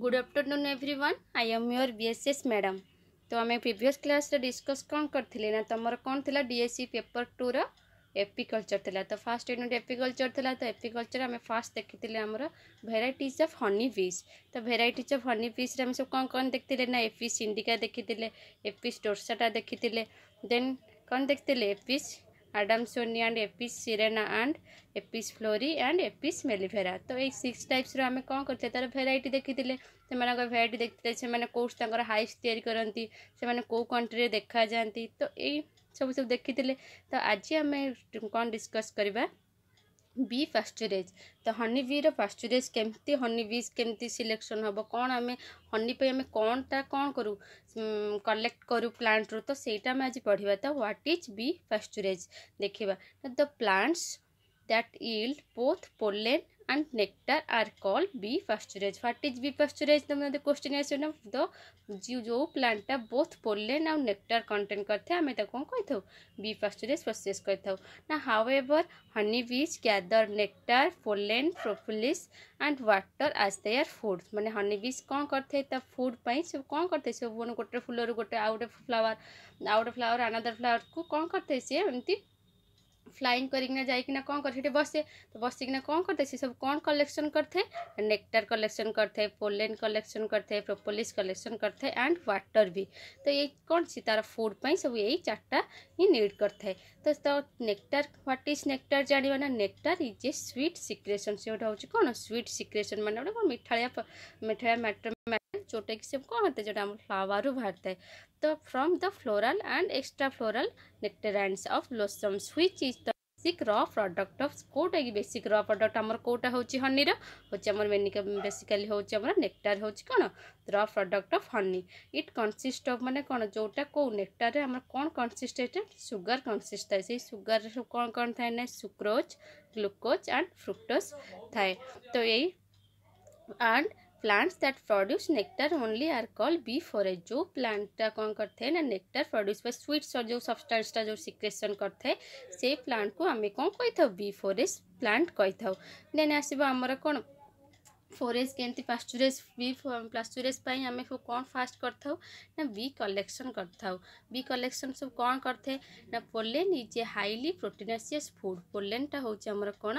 Good afternoon ओन I am your S madam तो um previous class रे discuss कौन करी ना तुम कौन थी डीएससी पेपर टू रपिकलचर थी तो फास्ट यूनिट एपिकलचर थी तो एपिकलचर आम फास्ट देखी आमर भेरज अफ हनी फिश तो भेरज अफ हनी फिश्रे रे सब कौन कौन देखते ना एपिस इंडिका देखी एपिस डोरसाटा देखी देन कौन देखते Apis adamsonii and Apis cerana and Apis florea and Apis mellifera ତ ଏଇ ସିକ୍ସ ଟାଇପ୍ସର ଆମେ କ'ଣ କରିଥିଲେ ତା'ର ଭେରାଇଟି ଦେଖିଥିଲେ ସେମାନଙ୍କ ଭେରାଇଟି ଦେଖିଥିଲେ ସେମାନେ କେଉଁଠି ତାଙ୍କର ହାଇସ୍ ତିଆରି କରନ୍ତି ସେମାନେ କେଉଁ କଣ୍ଟ୍ରିରେ ଦେଖାଯାଆନ୍ତି ତ ଏଇ ସବୁ ସବୁ ଦେଖିଥିଲେ ତ ଆଜି ଆମେ କ'ଣ ଡିସ୍କସ୍ କରିବା বি ପାଶ୍ଚରାଇଜ୍ ତ ହନି ବିର ପାଶ୍ଚରାଇଜ୍ କେମିତି ହନି ବି କେମିତି ସିଲେକ୍ସନ୍ ହେବ କ'ଣ ଆମେ ହନି ପାଇଁ ଆମେ କ'ଣଟା କ'ଣ କରୁ କଲେକ୍ଟ କରୁ ପ୍ଲାଣ୍ଟରୁ ତ ସେଇଟା ଆମେ ଆଜି ପଢ଼ିବା ତ ହ୍ୱାଟ୍ ଇଜ୍ ବି ପାଶ୍ଚରାଇଜ୍ ଦେଖିବା the plants that yield both pollen and nectar are called bee pasturage. What is bee pasturage? Now the question is you know the जो जो plant टा both pollen and nectar content करते हैं हमें तो कौन कहते हो bee pasturage process कहते हो. Now however honey bees gather nectar, pollen, propolis and water as their food. माने honey bees कौन करते हैं तब food पाई सब कौन करते हैं सब वो न गोटे फूल और गोटे out of flower out of flower another flower को कौन करते हैं से उनती फ्लाइंग करना जाकना कौन कर बसे तो बसिकना कौन करते सब कौन कलेक्शन करते नेक्टर कलेक्शन करते पोलेन कलेक्शन करते प्रोपोलिस कलेक्शन करते एंड वाटर भी तो ये कौन सी तार फूड सब यही चार्टा ही नीड करते तो, तो नेक्टार ह्वाट इज नेक्टर जाना ना nectar is a sweet secretion से गोटे हूँ कौन स्वीट सिक्रेसन मैंने गोटे कौन मिठाया मिठाया मैटर जोटे कि सब कौन होता है जोटा फ्लावर बाहर था तो from the floral and extra floral nectaries of blossoms which is the basic raw product of कोटा कि बेसिक रॉ प्रोडक्ट हमर कोटा होची हनी रो होची हमर मेनिक बेसिकली होची हमर नेक्टर होची कोन raw product of honey it consist of माने कोन जोटा को नेक्टर रे हमर कोन कंसिस्टेंट शुगर कंसिस्ट है से शुगर रे कोन कोन थाय सुक्रोज ग्लूकोज एंड फ्रुक्टोज थाय तो यही and plants that produce nectar only are called bee forage जो प्लांटा कौन करते हैं ना नेक्टर प्रोड्यूस बाय स्वीट्स और जो सब्सटेंसटा जो सिक्रेसन करते हैं से प्लांट को आम कौन कही बी फॉरेज प्लांट कही देन आसमर कौन ফোরেজ কেমতি পাশ্চুরেজ বি পাশ্চুরেজ পাই আমি সব কোন ফার্স্ট করথাও না বি কলেকশন করথাও বি কলেকশন সব কোন করতে না pollen is a highly proteinaceous food পোলেনটা হচ্ছে আমার কোন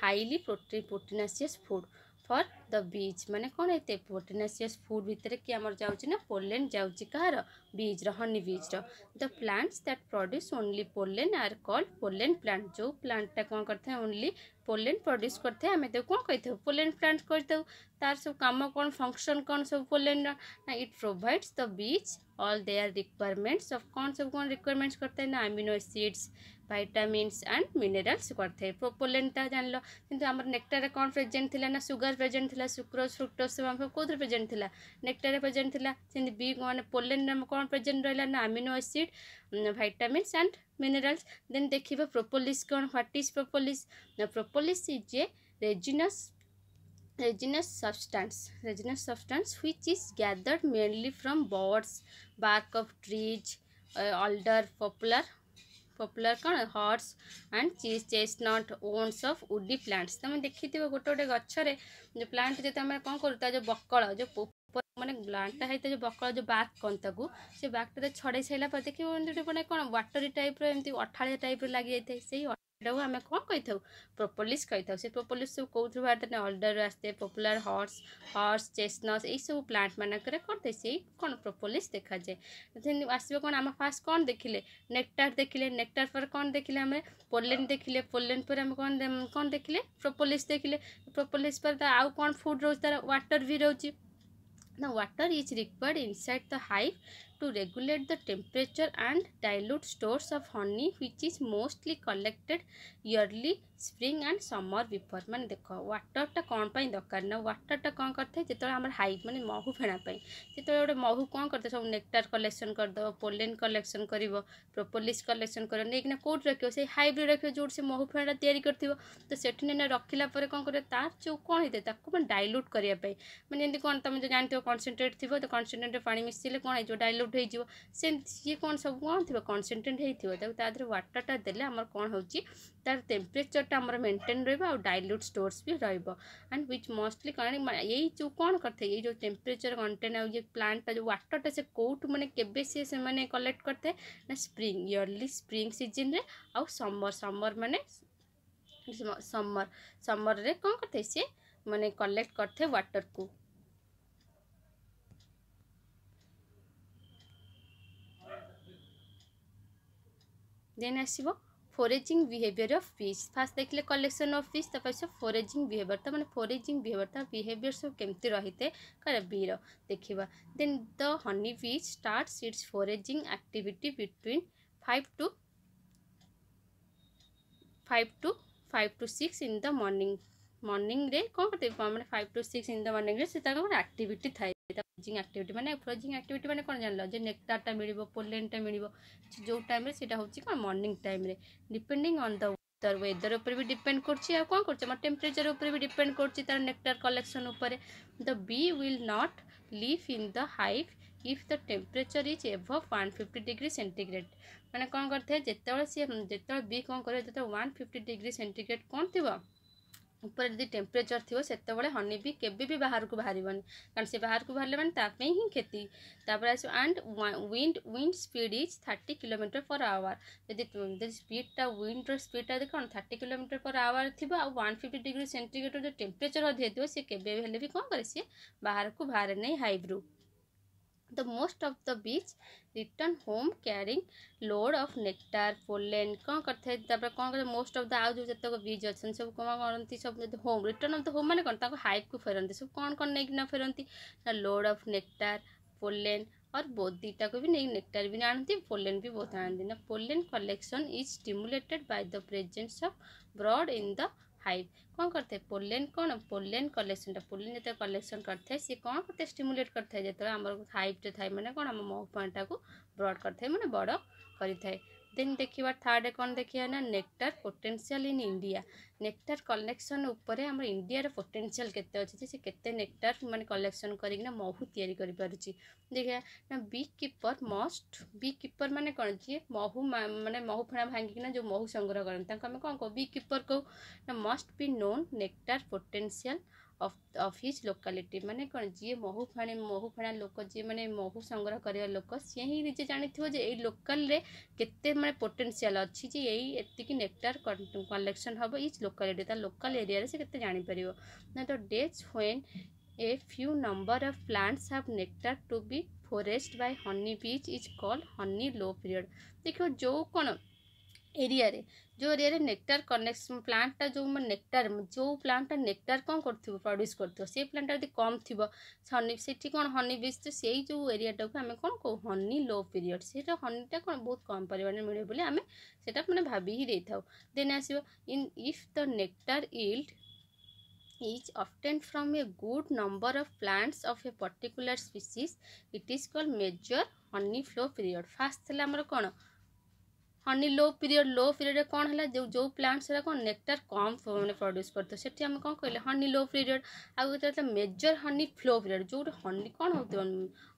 highly proteinaceous food for the bees ମାନେ କ'ଣ ଏତେ ପୋଟେନାସିୟସ୍ ଫୁଡ଼୍ ଭିତରେ କି ଆମର ଯାଉଛି ନା ପୋଲେନ୍ ଯାଉଛି କାହାର ବିଚ୍ର ହନି ବିଚ୍ର the plants that produce only pollen are called pollen plant ଯେଉଁ ପ୍ଲାଣ୍ଟଟା କ'ଣ କରିଥାଏ ଓନ୍ଲି ପୋଲେନ୍ ପ୍ରଡ୍ୟୁସ୍ କରିଥାଏ ଆମେ ତାକୁ କ'ଣ କହିଥାଉ ପୋଲେନ୍ ପ୍ଲାଣ୍ଟ କରିଥାଉ ତାର ସବୁ କାମ କ'ଣ ଫଙ୍କସନ୍ କ'ଣ ସବୁ ପୋଲେନ୍ର ନା it provides the bees all their requirements of କ'ଣ ସବୁ କ'ଣ ରିକ୍ୱାରମେଣ୍ଟସ୍ କରିଥାଏ ନା amino acids vitamins and minerals করতে পোলেনটা ଜାଣିଲ କିନ୍ତୁ ଆମର ନେକ୍ଟାରେ କଣ প্রেজেন্ট ଥିଲା ନା সুগার ପ୍ରେଜେଣ୍ଟ ଥିଲା ଥିଲା ସୁକ୍ରୋଜ ଫ୍ରୁକ୍ଟୋଜ ସେମାନଙ୍କ କେଉଁଥିରେ ପ୍ରେଜେଣ୍ଟ ଥିଲା ନେକ୍ଟାରେ ପ୍ରେଜେଣ୍ଟ ଥିଲା ସେମିତି ବି ମାନେ ପୋଲେନରେ କ'ଣ ପ୍ରେଜେଣ୍ଟ ରହିଲା ନା amino acid vitamins and minerals then ଦେଖିବା ପ୍ରୋପୋଲିସ୍ କ'ଣ ହ୍ୱାଟ୍ ଇଜ୍ ପ୍ରୋପୋଲିସ୍ ନା propolis is a resinous resinous substance resinous substance which is gathered mainly from buds bark of trees uh, alder poplar poplar କ'ଣ horse and chestnut ones of woody plants ତୁମେ ଦେଖିଥିବ ଗୋଟେ ଗୋଟେ ଗଛରେ ଯେଉଁ plant ଯେତେ ଆମେ କ'ଣ କରୁ ତା ଯେଉଁ ବକଳ ଯେଉଁ ମାନେ ପ୍ଲାଣ୍ଟଟା ହେଇଥାଏ ଯେଉଁ ବକଳ ଯେଉଁ ବାକ୍ କନ୍ତାକୁ ସେ ବାକ୍ଟାରେ ଛଡ଼େଇ ସାରିଲା ପରେ ଦେଖିବ ଏମିତି ଗୋଟେ ମାନେ କ'ଣ ୱାଟରି ଟାଇପ୍ର ଏମିତି ଅଠାଳିଆ ଟାଇପ୍ର ଲାଗିଯାଇଥାଏ ସେଇ ସେଇଟାକୁ ଆମେ କ'ଣ କହିଥାଉ ପ୍ରୋପୋଲିସ୍ କହିଥାଉ ସେ ପ୍ରୋପୋଲିସ୍ ସବୁ କେଉଁଥିରୁ ବାହାରିଥାଏ ନା ଆସିଥାଏ ପପୁଲାର୍ ହର୍ସ ହର୍ସ ଚେସ୍ନସ୍ ଏଇସବୁ ପ୍ଲାଣ୍ଟ ମାନଙ୍କରେ କ'ଣ ଥାଏ ସେଇ କ'ଣ ପ୍ରୋପୋଲିସ୍ ଦେଖାଯାଏ ଯେମିତି ଆସିବ କ'ଣ ଆମେ ଫାଷ୍ଟ କ'ଣ ଦେଖିଲେ ନେକ୍ଟାର୍ ଦେଖିଲେ ନେକ୍ଟାର୍ ପରେ କ'ଣ ଦେଖିଲେ ଆମେ ପୋଲେନ୍ ଦେଖିଲେ ପୋଲେନ୍ ପରେ ଆମେ କ'ଣ କ'ଣ ଦେଖିଲେ ପ୍ରୋପୋଲିସ୍ ଦେଖିଲେ ପ୍ରୋପୋଲିସ୍ ପରେ ତା ଆଉ କ'ଣ ଫୁଡ଼୍ ରହୁଛି ତା'ର ୱାଟର୍ ବି ରହୁଛି ନା water is required inside the hive to regulate the temperature and dilute stores of honey which is mostly collected yearly spring and summer before মানে দেখো water টা কোন পাই দরকার না water টা কোন করতে যেতବେଳେ আমার হাইভ মানে মহু ফেনা পাই যেতବେଳେ ଗୋଟେ ମହୁ କ'ଣ କରିଦେବ ସବୁ ନେକ୍ଟାର କଲେକ୍ସନ୍ କରିଦେବ ପୋଲେନ୍ କଲେକ୍ସନ୍ କରିବ ପ୍ରୋପୋଲିସ୍ କଲେକ୍ସନ୍ କରିବ ନେଇକିନା କେଉଁଠି ରଖିବ ସେଇ ହାଇବ୍ରିଡ଼ ରଖିବ ଯେଉଁଠି ସେ ମହୁ ଫେଣାଟା ତିଆରି କରିଥିବ ତ ସେଠି ନେଇନା ରଖିଲା ପରେ କ'ଣ କରିବ ତାର ଯେଉଁ କ'ଣ ହେଇଥାଏ ତାକୁ ମାନେ ଡାଇଲ୍ୟୁଟ୍ କରିବା ପାଇଁ ମାନେ ଏମିତି କ'ଣ ତୁମେ ଯେଉଁ ଜାଣିଥିବ କନ୍ସେନ୍ଟ୍ରେଟ୍ ଥିବ ତ କନ୍ସେନ୍ଟ୍ରେଟ୍ରେ ପାଣି ମିଶିଲେ କ'ଣ ହେଇଯିବ ଡାଇଲ୍ୟୁଟ୍ आउट हो कौन सब कौन थी कनसेंट्रेट होता है व्टरटा देर कौन हो टेम्परेचर टाइम मेन्टेन रोज रो डायल्यूट स्टोर्स भी एंड विच मोस्टली कौन ये जो कौन करते ये जो टेम्परेचर कंटेन आ प्लांटा जो व्टरटा से कौट मैंने के कलेक्ट करते ना स्प्रिंग इयरली स्प्रिंग सीजन में आउ समर समर मैंने समर समर में कौन करते सी मैंने कलेक्ट करते व्टर को देन आसो foraging behaviour of bees first देखिले कलेक्शन अफ फिश तो सब फोरेजिंग बिहेवियर तो मैंने फोरेजिंग बिहेवियर तो बिहेवियर सब रही थे कह बीर देखा then the honey bees start its foraging activity between five to five to five to six in the morning morning रे कौन करते मैंने five to six in the morning रे से आक्टिविटी थाए এটা ফ্লোজিং আক্টিভিটি মানে ফ্লোজিং আক্টিভিটি মানে কোণ জানল যে নেকটারটা মিলব পোলেনটা মিলব যে টাইমে সেটা হচ্ছে কোণ মর্নিং টাইমে ডিপেন্ডিং অন দ্য তার ওয়েদর উপরে भी ডিপেন্ড করছে আর কোন করছে আমার টেম্পারেচার উপরে भी ডিপেন্ড করছে তার নেকটার কালেকশন উপরে the bee will not leave in the hive if the temperature is above one fifty degree centigrade মানে কোণ করতে যেতবে সি যেতবে বি কোণ করে যেতবে ওয়ান ফিফটি ডিগ্রি সেন্টিগ্রেড কোণ থিব ଉପରେ ଯଦି ଟେମ୍ପରେଚର୍ ଥିବ ସେତେବେଳେ ହନି ବି କେବେ ବି ବାହାରକୁ ବାହାରିବନି କାରଣ ସେ ବାହାରକୁ ବାହାରିଲେ ମାନେ ତା ପାଇଁ ହିଁ କ୍ଷତି ତାପରେ ଆସିବ and wind wind speed is thirty kilometre per hour ଯଦି ଯଦି ସ୍ପିଡ଼ଟା ୱିଣ୍ଡର ସ୍ପିଡ଼ଟା ଯଦି କ'ଣ ଥାର୍ଟି କିଲୋମିଟର ପର୍ ଆୱାର ଥିବ ଆଉ ୱାନ୍ ଫିଫ୍ଟି ଡିଗ୍ରୀ ସେଣ୍ଟିଗ୍ରେଡ଼ର ଯେଉଁ ଟେମ୍ପରେଚର୍ ଅଧିକ ଥିବ ସେ କେବେ ହେଲେ ବି କ'ଣ କରେ ସିଏ ବାହାରକୁ ବାହାରେ ନାହିଁ Haibru The most of the bees return home carrying load of nectar, pollen. କ'ଣ କରିଥାଏ ତାପରେ କ'ଣ କରିଥାଏ most of the ଆଉ ଯେଉଁ ଯେତେକ bees ଅଛନ୍ତି ସବୁ କ'ଣ କରନ୍ତି ସବୁ ଯଦି home return of the home ମାନେ କ'ଣ ତାଙ୍କ ହାଇପକୁ ଫେରନ୍ତି ସବୁ କ'ଣ କ'ଣ ନେଇକିନା ଫେରନ୍ତି ନା load of nectar, pollen और बोध को भी नहीं नेक्टर भी आनती पोलेन भी बहुत आनती ना pollen collection is stimulated by the presence of brood in the hive कौन करते हैं पोलेन कौन पोलेन कलेक्शन पोलेन जो कलेक्शन करते सी कौन करते स्टिमुलेट करते जो आम हाइव जो मैंने कौन आम मौ पॉइंट ब्रड करते मैंने बड़ करें ଦେନ୍ ଦେଖିବା ଥାର୍ଡ଼ କ'ଣ ଦେଖିବା ନା nectar potential in India nectar collection ଉପରେ ଆମର ଇଣ୍ଡିଆର ପୋଟେନ୍ସିଆଲ୍ କେତେ ଅଛି ଯେ ସେ କେତେ ନେକ୍ଟାର ମାନେ କଲେକ୍ସନ୍ କରିକିନା ମହୁ ତିଆରି କରିପାରୁଛି ଦେଖିବା ନା ବି କିପର ମଷ୍ଟ ବି କିପର ମାନେ କ'ଣ ଯିଏ ମହୁ ମାନେ ମହୁ ଫଣା ଭାଙ୍ଗିକିନା ଯେଉଁ ମହୁ ସଂଗ୍ରହ କରନ୍ତି ତାଙ୍କୁ ଆମେ କ'ଣ କହୁ ବି କିପର କହୁ ନା must be known nectar potential of his locality मानने कौन जी महुफाणी महुफाणा लोक जी मैंने महु संग्रह कर लोक सी ही निजे जान लोकाल के मैं पोटेनसीआल अच्छी यही एति नेक्टर कलेक्शन हम इज लोकालीटी तो लोकाल एरिया से जापर ना तो days when a few number of plants have nectar to be foraged by honey bees is called honey low period देखो जो कौन ଏରିଆରେ ଯେଉଁ ଏରିଆରେ ନେକ୍ଟାର କନେକ୍ସ ପ୍ଲାଣ୍ଟଟା ଯେଉଁ ନେକ୍ଟାର ଯେଉଁ ପ୍ଲାଣ୍ଟଟା ନେକ୍ଟାର କ'ଣ କରୁଥିବ ପ୍ରଡ୍ୟୁସ୍ କରୁଥିବ ସେଇ ପ୍ଲାଣ୍ଟଟା ଯଦି କମ୍ ଥିବ ହନି ସେଠି କ'ଣ ହନି ବିଜ୍ ତ ସେଇ ଯେଉଁ ଏରିଆଟାକୁ ଆମେ କ'ଣ କହୁ ହନି ଲୋ ପିରିୟଡ଼ ସେଇଟା ହନିଟା କ'ଣ ବହୁତ କମ୍ ପରିମାଣରେ ମିଳେ ବୋଲି ଆମେ ସେଇଟା ମାନେ ଭାବି ହିଁ ଦେଇଥାଉ ଦେନ୍ ଆସିବ in if the nectar yield is obtained from a good number of plants of a particular species it is called major honey flow period first thela amar kono honey low period low period कौन है जो जो plant से कौन nectar कम मैंने produce करते से आम कौन कहले हनी लो पीरियड आगे मेजर हनी फ्लो पीरियड जो हनी कौन हो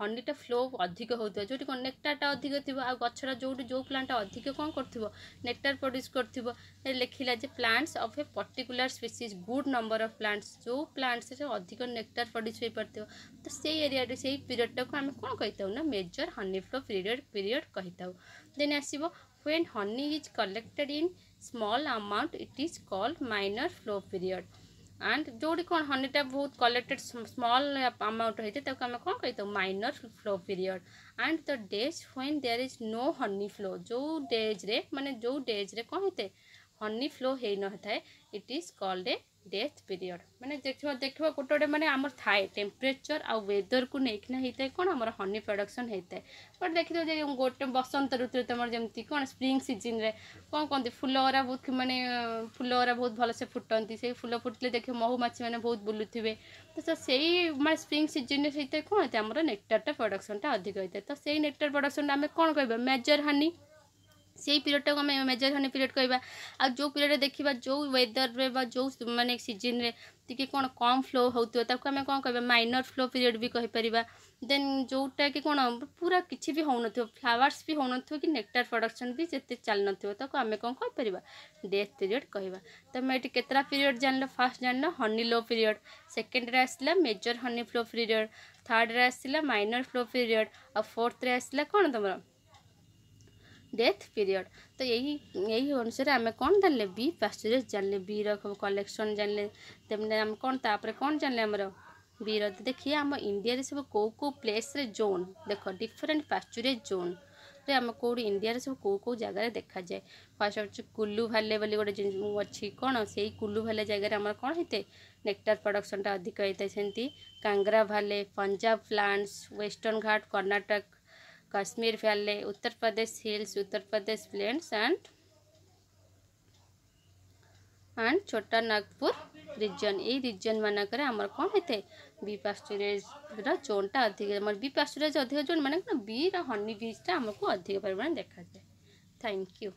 ହନିଟା ଫ୍ଲୋ ଅଧିକ ହେଉଥିବ ଯେଉଁଠି କ'ଣ ନେକ୍ଟାରଟା ଅଧିକ ଥିବ ଆଉ ଗଛଟା ଯେଉଁଠି ଯେଉଁ ପ୍ଲାଣ୍ଟଟା ଅଧିକ କ'ଣ କରୁଥିବ ନେକ୍ଟାର ପ୍ରଡ୍ୟୁସ୍ କରୁଥିବ ଲେଖିଲା ଯେ plants of a particular species good number of plants ଯେଉଁ ପ୍ଲାଣ୍ଟସ୍ରେ ଅଧିକ ନେକ୍ଟାର ପ୍ରଡ୍ୟୁସ୍ ହୋଇପାରିଥିବ ତ ସେଇ ଏରିଆରେ ସେଇ ପିରିୟଡ଼ଟାକୁ ଆମେ କ'ଣ କହିଥାଉ ନା major honey flow period period କହିଥାଉ ଦେନ୍ ଆସିବ when honey is collected in small amount it is called minor flow period and ଯେଉଁଠି କ'ଣ ହନିଟା ବହୁତ କଲେକ୍ଟେଡ଼ ସ୍ମଲ୍ ଆମାଉଣ୍ଟ ହେଇଛି ତାକୁ ଆମେ କ'ଣ କହିଥାଉ minor flow period and the days when there is no honey flow ଯେଉଁ ଡେଜ୍ରେ ମାନେ ଯେଉଁ ଡେଜ୍ରେ କ'ଣ ହେଇଥାଏ ହନି ଫ୍ଲୋ ହେଇନଥାଏ ଇଟ୍ ଇଜ୍ କଲ୍ଡ ଏ ଡେଥ୍ ପିରିୟଡ଼ ମାନେ ଦେଖିବ ଦେଖିବ ଗୋଟେ ଗୋଟେ ମାନେ ଆମର ଥାଏ ଟେମ୍ପରେଚର୍ ଆଉ ୱେଦର୍କୁ ନେଇକିନା ହେଇଥାଏ କ'ଣ ଆମର ହନି ପ୍ରଡ଼କ୍ସନ୍ ହେଇଥାଏ ବଟ୍ ଦେଖିଥିବ ଯେ ଗୋଟେ ବସନ୍ତ ଋତୁରେ ତୁମର ଯେମିତି କ'ଣ ସ୍ପ୍ରିଙ୍ଗ ସିଜନ୍ରେ କ'ଣ କହନ୍ତି ଫୁଲଗୁରା ବହୁତ ମାନେ ଫୁଲଗୁରା ବହୁତ ଭଲସେ ଫୁଟନ୍ତି ସେଇ ଫୁଲ ଫୁଟିଲେ ଦେଖିବ ମହୁମାଛିମାନେ ବହୁତ ବୁଲୁଥିବେ ତ ସେଇ ମାନେ ସ୍ପ୍ରିଙ୍ଗ ସିଜନ୍ରେ ସେଇଥିରେ କ'ଣ ହେଇଥାଏ ଆମର ନେକ୍ଟର୍ଟା ପ୍ରଡ଼କ୍ସନ୍ଟା ଅଧିକ ହେଇଥାଏ ତ ସେଇ ନେକ୍ଟର୍ ପ୍ରଡ଼କ୍ସନ୍ଟା ଆମେ କ'ଣ କହିବା ମେଜର୍ ହାନି সেই পিরিয়ডটাকে আমি মেজর হনি পিরিয়ড কহবা আর যে পিরিয়ড দেখা যে ওয়েদর্রে বা যে মানে সিজন্রে টিকি কোণ কম ফ্লো হোথ তাকে আমি কোণ কহবা মাইনর ফ্লো পিরিয়ড বি কহিপার দেন যেটা কি কোণ পুরা কিছু বি হোন ফ্লাওয়ার্স বি হোন কি নেকটার প্রডকশন বি যেতে চাল নাকে আমি কোণ কহিপার ডেথ পিরিয়ড কহবা তুমি এটি কেতটা পিরিয়ড জানল ফার্স্ট জানল হনি লো পিরিয়ড সেকেন্ডরে আসলা মেজর হনি ফ্লো পিরিয়ড থার্ডরে আসলা মাইনর ফ্লো পিরিয়ড আর ফোর্থরে আসলা কোণ তোমার डेथ पीरियड तो यही यही अनुसार आम कौन जान बी पाश्चरेज जान बीर कलेक्शन जान तेमने आम कौन तापर कौन जान आमर बीर देखिए आम इंडिया सब कौ कौ प्लेस रे जोन देख डिफरेन्ट पाश्चरेज जोन ରେ ଆମ କେଉଁଠି ଇଣ୍ଡିଆରେ ସବୁ କେଉଁ କେଉଁ ଜାଗାରେ ଦେଖାଯାଏ ଫାର୍ଷ୍ଟ ହେଉଛି କୁଲୁ ଭାଲେ ବୋଲି ଗୋଟେ ଅଛି କ'ଣ ସେଇ କୁଲୁ ଭାଲେ ଜାଗାରେ ଆମର କ'ଣ ହେଇଥାଏ ନେକ୍ଟାର ପ୍ରଡ଼କ୍ସନଟା ଅଧିକ ହେଇଥାଏ ସେମିତି Kangra valley Punjab plants western Ghat Karnataka Kashmir Valley, Uttar Pradesh hills, Uttar Pradesh plains and and Chota Nagpur region এই রিজন মানকরে আমার কম হইতে বি পাশ্চরেজর জোনটা অধিক আমার বি পাশ্চরেজ অধিক জোন মানে বি হনি বীজটা আমাকে অধিক পরিমাণে দেখা যায় থ্যাংক ইউ